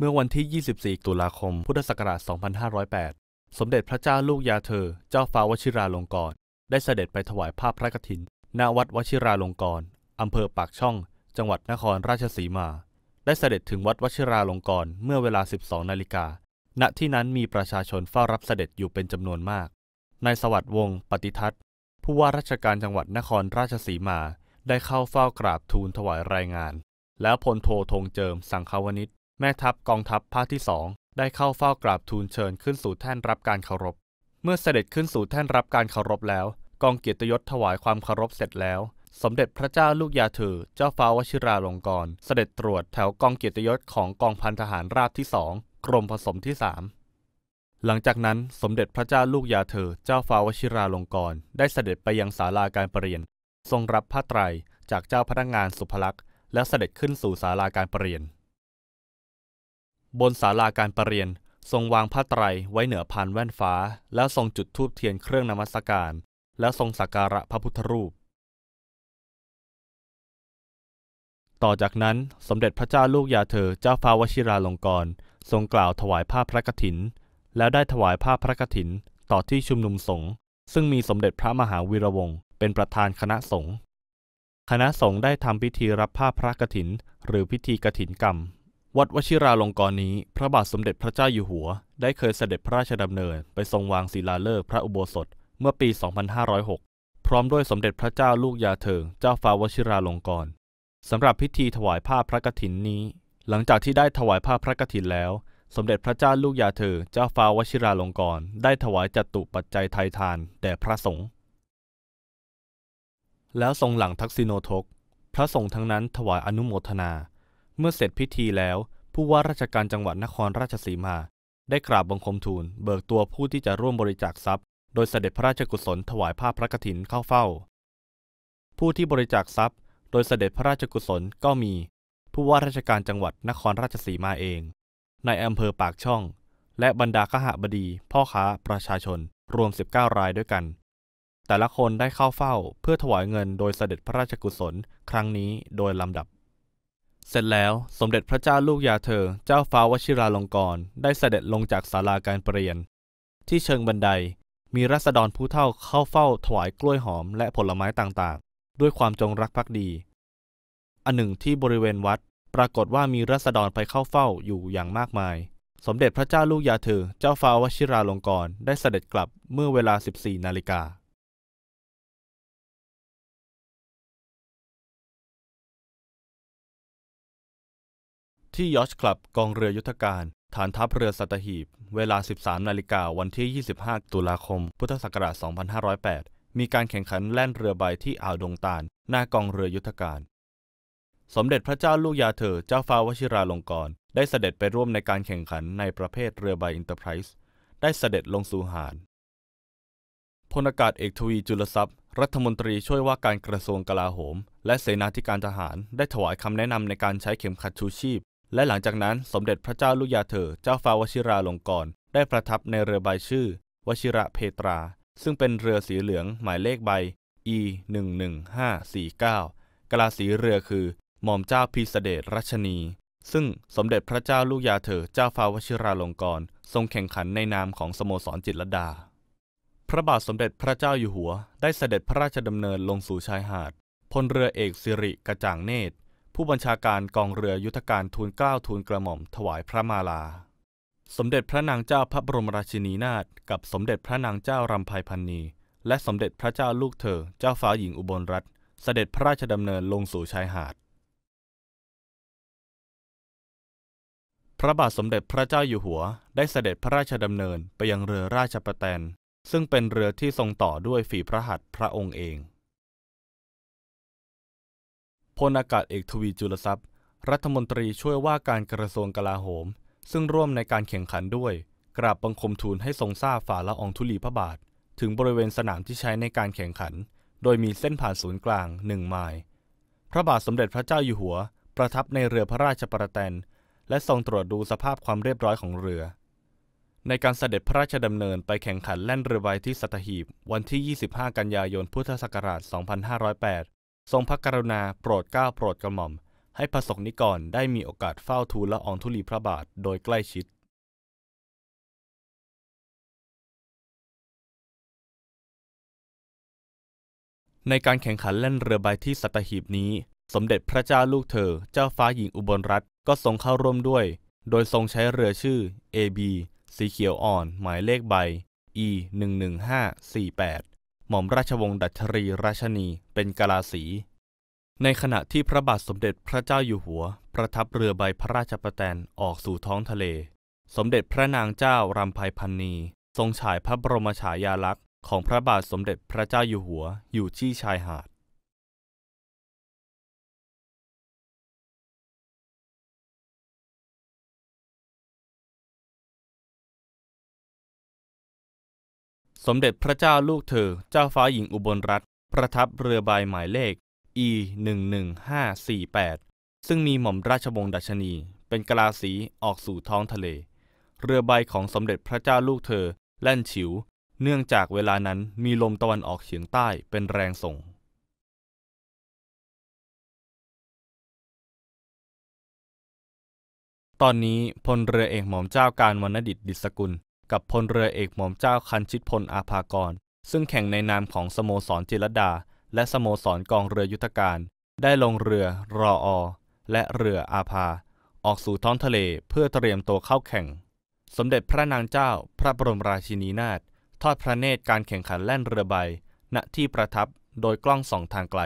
เมื่อวันที่ 24 ตุลาคม พุทธศักราช 2508 สมเด็จพระเจ้าลูกยาเธอ เจ้าฟ้าวชิราลงกรณ์ ได้เสด็จไปถวายภาพพระกฐิน ณ วัดวชิราลงกรณ์อำเภอปากช่อง จังหวัดนครราชสีมา ได้เสด็จถึงวัดวชิราลงกรณ์ เมื่อเวลา 12 นาฬิกา ณที่นั้นมีประชาชนเฝ้ารับเสด็จอยู่เป็นจำนวนมาก นายสวัสดิ์วงศ์ ปฏิทัศน์ ผู้ว่าราชการจังหวัดนครราชสีมา ได้เข้าเฝ้ากราบทูลถวายรายงาน แล้วพลโทธงเจิม สังควนิตแม่ทัพกองทัพภาคที่สองได้เข้าเฝ้ากราบทูลเชิญขึ้นสู่แท่นรับการเคารพ เมื่อเสด็จขึ้นสู่แท่นรับการเคารพแล้ว กองเกียรติยศถวายความเคารพเสร็จแล้ว สมเด็จพระเจ้าลูกยาเธอเจ้าฟ้าวชิราลงกรณเสด็จตรวจแถวกองเกียรติยศของกองพันทหารราบที่สองกรมผสมที่สามหลังจากนั้นสมเด็จพระเจ้าลูกยาเธอเจ้าฟ้าวชิราลงกรณได้เสด็จไปยังศาลาการประเรียนทรงรับพระไตรจากเจ้าพนักงานสุภลักษณ์ และเสด็จขึ้นสู่ศาลาการประเรียนบนศาลาการประเรียนทรงวางผ้าไตรไว้เหนือพานแว่นฟ้า แล้วทรงจุดธูปเทียนเครื่องนมัสการ แล้วทรงสักการะพระพุทธรูป ต่อจากนั้นสมเด็จพระเจ้าลูกยาเธอเจ้าฟ้าวชิราลงกรณ์ทรงกล่าวถวายผ้าพระกฐิน แล้วได้ถวายผ้าพระกฐินต่อที่ชุมนุมสงฆ์ซึ่งมีสมเด็จพระมหาวีระวงศ์เป็นประธานคณะสงฆ์คณะสงฆ์ได้ทำพิธีรับผ้าพระกฐิน หรือพิธีกฐินกรรมวัดวชิราลงกรณ์นี้พระบาทสมเด็จพระเจ้าอยู่หัว ได้เคยเสด็จพระราชดำเนิน ไปทรงวางศิลาฤกษ์พระอุโบสถเมื่อปี 2506 พร้อมด้วยสมเด็จพระเจ้าลูกยาเธอเจ้าฟ้าวชิราลงกรณ์สำหรับพิธีถวายผ้าพระกฐินนี้ หลังจากที่ได้ถวายผ้าพระกฐินแล้ว สมเด็จพระเจ้าลูกยาเธอเจ้าฟ้าวชิราลงกรณ์ได้ถวายจัตุปัจจัยไทยทานแด่พระสงฆ์แล้วทรงหลังทักษิโนทก พระสงฆ์ทั้งนั้นถวายอนุโมทนาเมื่อเสร็จพิธีแล้วผู้ว่าราชการจังหวัดนครราชสีมา ได้กราบบังคมทูล เบิกตัวผู้ที่จะร่วมบริจาคทรัพย์ โดยเสด็จพระราชกุศลถวายผ้าพระกฐินเข้าเฝ้า ผู้ที่บริจาคทรัพย์ โดยเสด็จพระราชกุศลก็มีผู้ว่าราชการจังหวัดนครราชสีมาเอง ในอำเภอปากช่อง และบรรดาขหบดีพ่อค้าประชาชนรวม 19 รายด้วยกัน แต่ละคนได้เข้าเฝ้า เพื่อถวายเงินโดยเสด็จพระราชกุศลครั้งนี้โดยลำดับเสร็จแล้วสมเด็จพระเจ้าลูกยาเธอเจ้าฟ้าวชิราลงกรณ์ได้เสด็จลงจากศาลาการประเียน ที่เชิงบันไดมีรัษฎรผู้เฒ่าเข้าเฝ้าถวายกล้วยหอมและผลไม้ต่างๆ ด้วยความจงรักภักดีอันหนึ่งที่บริเวณวัดปรากฏว่ามีรัษฎรไปเข้าเฝ้าอยู่อย่างมากมาย สมเด็จพระเจ้าลูกยาเธอเจ้าฟ้าวชิราลงกรณ์ได้เสด็จกลับเมื่อเวลา 14นาฬิกาที่ยอชคลับกองเรือยุทธการ ฐานทัพเรือสัตหีบ เวลา 13นาฬิกาวันที่ 25 ตุลาคม พุทธศักราช2508 มีการแข่งขันแล่นเรือใบที่อ่าวดงตาล หน้ากองเรือยุทธการ สมเด็จพระเจ้าลูกยาเธอเจ้าฟ้าวชิราลงกรณ์ได้เสด็จไปร่วมในการแข่งขันในประเภทเรือใบอินเตอร์ไพรส์ได้เสด็จลงสู่หาดพลอากาศเอกทวีจุลทรัพย์รัฐมนตรีช่วยว่าการกระทรวงกลาโหม และเสนาธิการทหาร ได้ถวายคำแนะนำในการใช้เข็มขัดชูชีพและหลังจากนั้นสมเด็จพระเจ้าลูกยาเธอเจ้าฟ้าวชิราลงกรณ์ได้ประทับในเรือใบชื่อ วชิระเพตรา ซึ่งเป็นเรือสีเหลืองหมายเลขใบ e 1 1 5 4 9กลาสีเรือคือหม่อมเจ้าพีสเดชรัชนี ซึ่งสมเด็จพระเจ้าลูกยาเธอเจ้าฟ้าวชิราลงกรณ์ทรงแข่งขันในนามของ สโมสรจิตรลดา พระบาทสมเด็จพระเจ้าอยู่หัวได้เสด็จพระราชดำเนินลงสู่ชายหาดพลเรือเอกสิริกระจ่างเนตรผู้บัญชาการกองเรือยุทธการทูลเกล้าทูลกระหม่อมถวายพระมาลา สมเด็จพระนางเจ้าพระบรมราชินีนาถกับสมเด็จพระนางเจ้ารำไพพันนีและสมเด็จพระเจ้าลูกเธอ เจ้าฟ้าหญิงอุบลรัตน์เสด็จพระราชดำเนินลงสู่ชายหาด พระบาทสมเด็จพระเจ้าอยู่หัวได้เสด็จพระราชดำเนินไปยังเรือราชประแตน ซึ่งเป็นเรือที่ทรงต่อด้วยฝีพระหัตถ์พระองค์เองพลอากาศเอกทวีจุลทรัพย์รัฐมนตรีช่วยว่าการกระทรวงกลาโหม ซึ่งร่วมในการแข่งขันด้วย กราบบังคมทูลให้ทรงทราบฝ่าละอองธุลีพระบาท ถึงบริเวณสนามที่ใช้ในการแข่งขันโดยมีเส้นผ่านศูนย์กลางหนึ่งไมล์พระบาทสมเด็จพระเจ้าอยู่หัว ประทับในเรือพระราชประแตน และทรงตรวจดูสภาพความเรียบร้อยของเรือ ในการเสด็จพระราชดำเนินไปแข่งขันแล่นเรือใบที่สัตหีบวันที่ 25 กันยายนพุทธศักราช 2508ทรงพระกรุณาโปรดเกล้าโปรดกระหม่อม ให้พระสงฆ์นิกรได้มีโอกาสเฝ้าทูลละอองธุลีพระบาทโดยใกล้ชิด ในการแข่งขันแล่นเรือใบที่สัตหีบนี้ สมเด็จพระเจ้าลูกเธอเจ้าฟ้าหญิงอุบลรัตน์ก็ทรงเข้าร่วมด้วย โดยทรงใช้เรือชื่อ AB สีเขียวอ่อน หมายเลขใบ E 1 1 5 4 8หม่อมราชวงศ์ดัชรีราชนีเป็นกาลาสี ในขณะที่พระบาทสมเด็จพระเจ้าอยู่หัว ประทับเรือใบพระราชประแตน ออกสู่ท้องทะเล สมเด็จพระนางเจ้ารำไพพันนีทรงฉายพระบรมฉายาลักษณ์ของพระบาทสมเด็จพระเจ้าอยู่หัวอยู่ที่ชายหาดสมเด็จพระเจ้าลูกเธอเจ้าฟ้าหญิงอุบลรัตน์ ประทับเรือใบหมายเลข e 1 1 5 4 8ซึ่งมีหม่อมราชวงศ์ดัชนี เป็นกลาสีออกสู่ท้องทะเล เรือใบของสมเด็จพระเจ้าลูกเธอ แล่นฉิว เนื่องจากเวลานั้นมีลมตะวันออกเฉียงใต้เป็นแรงส่ง ตอนนี้พลเรือเอกหม่อมเจ้าการวรรณดิตดิสกุลกับพลเรือเอกหม่อมเจ้าคันชิตพลอาภากร ซึ่งแข่งในนามของสโมสรจิรดา และสโมสรกองเรือยุทธการ ได้ลงเรือรออและเรืออาภา ออกสู่ท้องทะเลเพื่อเตรียมตัวเข้าแข่ง สมเด็จพระนางเจ้าพระบรมราชินีนาถทอดพระเนตรการแข่งขันแล่นเรือใบ ณที่ประทับโดยกล้องส่องทางไกล